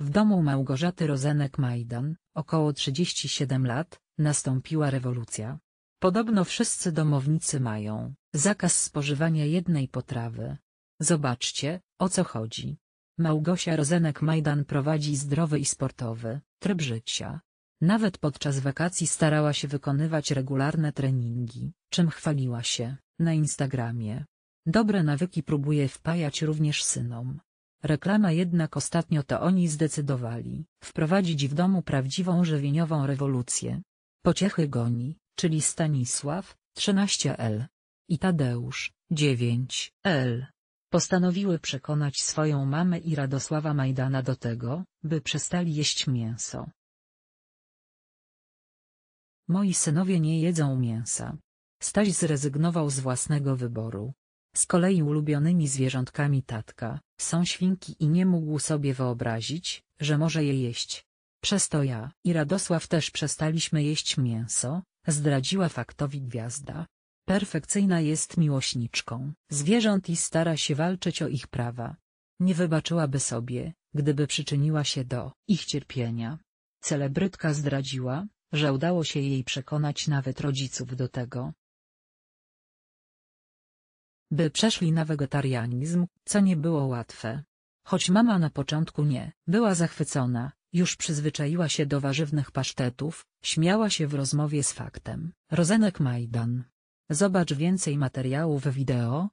W domu Małgorzaty Rozenek-Majdan, około 37 lat, nastąpiła rewolucja. Podobno wszyscy domownicy mają zakaz spożywania jednej potrawy. Zobaczcie, o co chodzi. Małgosia Rozenek-Majdan prowadzi zdrowy i sportowy tryb życia. Nawet podczas wakacji starała się wykonywać regularne treningi, czym chwaliła się na Instagramie. Dobre nawyki próbuje wpajać również synom. Reklama jednak ostatnio to oni zdecydowali wprowadzić w domu prawdziwą żywieniową rewolucję. Pociechy goni, czyli Stanisław, 13L. I Tadeusz, 9L. Postanowiły przekonać swoją mamę i Radosława Majdana do tego, by przestali jeść mięso. Moi synowie nie jedzą mięsa. Staś zrezygnował z własnego wyboru, z kolei ulubionymi zwierzątkami tatka są świnki i nie mógł sobie wyobrazić, że może je jeść. Przez to ja i Radosław też przestaliśmy jeść mięso, zdradziła faktowi gwiazda. Perfekcyjna jest miłośniczką zwierząt i stara się walczyć o ich prawa. Nie wybaczyłaby sobie, gdyby przyczyniła się do ich cierpienia. Celebrytka zdradziła, że udało się jej przekonać nawet rodziców do tego, by przeszli na wegetarianizm, co nie było łatwe. Choć mama na początku nie była zachwycona, już przyzwyczaiła się do warzywnych pasztetów, śmiała się w rozmowie z faktem. Rozenek Majdan. Zobacz więcej materiałów wideo,